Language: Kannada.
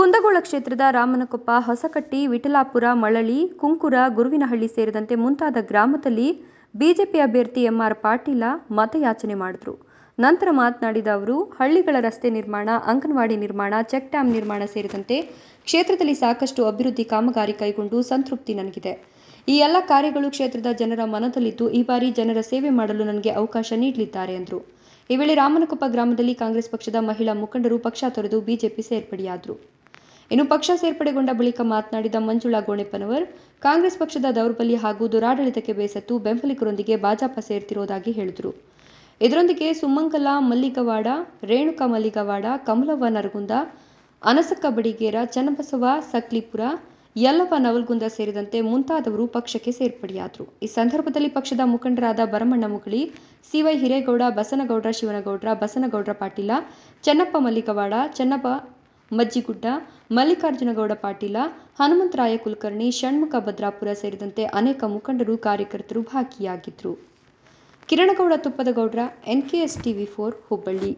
ಕುಂದಗೋಳ ಕ್ಷೇತ್ರದ ರಾಮನಕೊಪ್ಪ ಹೊಸಕಟ್ಟಿ ವಿಠಲಾಪುರ ಮಳಳಿ ಕುಂಕುರ ಗುರುವಿನಹಳ್ಳಿ ಸೇರಿದಂತೆ ಮುಂತಾದ ಗ್ರಾಮದಲ್ಲಿ ಬಿಜೆಪಿ ಅಭ್ಯರ್ಥಿ ಎಂಆರ್ ಪಾಟೀಲ ಮತಯಾಚನೆ ಮಾಡಿದ್ರು ನಂತರ ಮಾತನಾಡಿದ ಅವರು ಹಳ್ಳಿಗಳ ರಸ್ತೆ ನಿರ್ಮಾಣ ಅಂಗನವಾಡಿ ನಿರ್ಮಾಣ ಚೆಕ್ ಡ್ಯಾಂ ನಿರ್ಮಾಣ ಸೇರಿದಂತೆ ಕ್ಷೇತ್ರದಲ್ಲಿ ಸಾಕಷ್ಟು ಅಭಿವೃದ್ಧಿ ಕಾಮಗಾರಿ ಕೈಗೊಂಡು ಸಂತೃಪ್ತಿ ನನಗಿದೆ ಈ ಎಲ್ಲ ಕಾರ್ಯಗಳು ಕ್ಷೇತ್ರದ ಜನರ ಮನದಲ್ಲಿದ್ದು ಈ ಬಾರಿ ಜನರ ಸೇವೆ ಮಾಡಲು ನನಗೆ ಅವಕಾಶ ನೀಡಲಿದ್ದಾರೆ ಎಂದರು ಈ ವೇಳೆ ರಾಮನಕೊಪ್ಪ ಗ್ರಾಮದಲ್ಲಿ ಕಾಂಗ್ರೆಸ್ ಪಕ್ಷದ ಮಹಿಳಾ ಮುಖಂಡರು ಪಕ್ಷ ತೊರೆದು ಬಿಜೆಪಿ ಸೇರ್ಪಡೆಯಾದರು ಇನ್ನು ಪಕ್ಷ ಸೇರ್ಪಡೆಗೊಂಡ ಬಳಿಕ ಮಾತನಾಡಿದ ಮಂಜುಳಾ ಗೋಣೆಪ್ಪನವರ್ ಕಾಂಗ್ರೆಸ್ ಪಕ್ಷದ ದೌರ್ಬಲ್ಯ ಹಾಗೂ ದುರಾಡಳಿತಕ್ಕೆ ಬೇಸತ್ತು ಬೆಂಬಲಿಗರೊಂದಿಗೆ ಭಾಜಪ ಸೇರ್ತಿರುವುದಾಗಿ ಹೇಳಿದರು ಇದರೊಂದಿಗೆ ಸುಮಂಗಲ ಮಲ್ಲಿಗವಾಡ ರೇಣುಕಾ ಮಲ್ಲಿಗವಾಡ ಕಮಲವ್ವ ನರಗುಂದ ಅನಸಕ್ಕ ಬಡಿಗೇರ ಚನ್ನಬಸವ ಸಕ್ಲಿಪುರ ಯಲ್ಲಪ್ಪ ನವಲ್ಗುಂದ ಸೇರಿದಂತೆ ಮುಂತಾದವರು ಪಕ್ಷಕ್ಕೆ ಸೇರ್ಪಡೆಯಾದರು ಈ ಸಂದರ್ಭದಲ್ಲಿ ಪಕ್ಷದ ಮುಖಂಡರಾದ ಭರಮಣ್ಣ ಮುಗಳಿ ಸಿವೈ ಹಿರೇಗೌಡ ಬಸನಗೌಡರ ಶಿವನಗೌಡ್ರ ಬಸನಗೌಡ್ರ ಪಾಟೀಲ ಚನ್ನಪ್ಪ ಮಲ್ಲಿಗವಾಡ ಚನ್ನಪ್ಪ ಮಜ್ಜಿಗುಡ್ಡ ಮಲ್ಲಿಕಾರ್ಜುನಗೌಡ ಪಾಟೀಲ ಹನುಮಂತರಾಯ ಕುಲಕರ್ಣಿ ಷಣ್ಮುಖ ಭದ್ರಾಪುರ ಸೇರಿದಂತೆ ಅನೇಕ ಮುಖಂಡರು ಕಾರ್ಯಕರ್ತರು ಭಾಗಿಯಾಗಿದ್ದರು Kirangowda Tuppadagowdra N K S TV four Hubballi